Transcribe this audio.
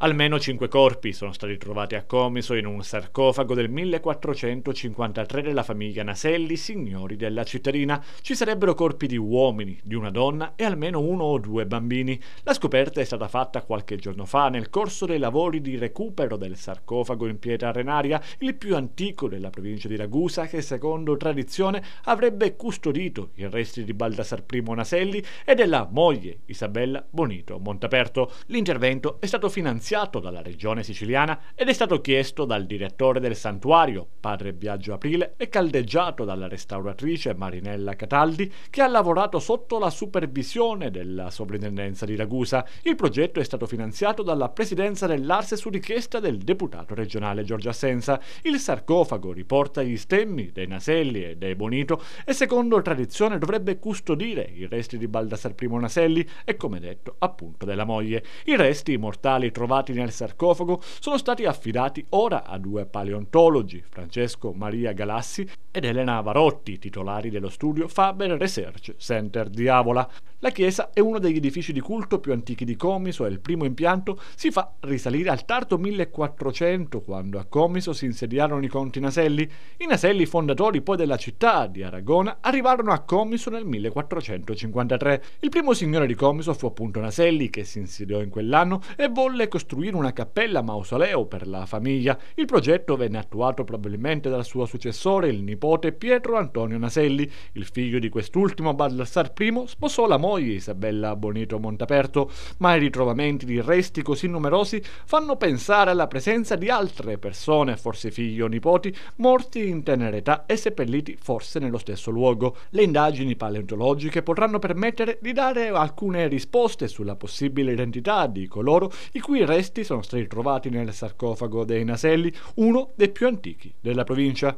Almeno cinque corpi sono stati trovati a Comiso in un sarcofago del 1453 della famiglia Naselli, signori della cittadina. Ci sarebbero corpi di uomini, di una donna e almeno uno o due bambini. La scoperta è stata fatta qualche giorno fa nel corso dei lavori di recupero del sarcofago in pietra arenaria, il più antico della provincia di Ragusa che secondo tradizione avrebbe custodito i resti di Baldassar I Naselli e della moglie Isabella Bonito Montaperto. L'intervento è stato finanziato finanziato dalla regione siciliana ed è stato chiesto dal direttore del santuario, padre Biagio Aprile, e caldeggiato dalla restauratrice Marinella Cataldi, che ha lavorato sotto la supervisione della sovrintendenza di Ragusa. Il progetto è stato finanziato dalla presidenza dell'Arse su richiesta del deputato regionale Giorgio Assenza. Il sarcofago riporta gli stemmi dei Naselli e dei Bonito e secondo tradizione dovrebbe custodire i resti di Baldassar I Naselli e come detto appunto della moglie. I resti mortali trovati scavati nel sarcofago sono stati affidati ora a due paleontologi, Francesco Maria Galassi ed Elena Varotti, titolari dello studio Faber Research Center di Avola. La chiesa è uno degli edifici di culto più antichi di Comiso e il primo impianto si fa risalire al tardo 1400 quando a Comiso si insediarono i conti Naselli. I Naselli, fondatori poi della città di Aragona, arrivarono a Comiso nel 1453. Il primo signore di Comiso fu appunto Naselli che si insediò in quell'anno e volle costruire una cappella mausoleo per la famiglia. Il progetto venne attuato probabilmente dal suo successore, il nipote Pietro Antonio Naselli. Il figlio di quest'ultimo, Baldassar I, sposò la moglie moglie Isabella Bonito Montaperto, ma i ritrovamenti di resti così numerosi fanno pensare alla presenza di altre persone, forse figli o nipoti, morti in tenera età e seppelliti forse nello stesso luogo. Le indagini paleontologiche potranno permettere di dare alcune risposte sulla possibile identità di coloro i cui resti sono stati trovati nel sarcofago dei Naselli, uno dei più antichi della provincia.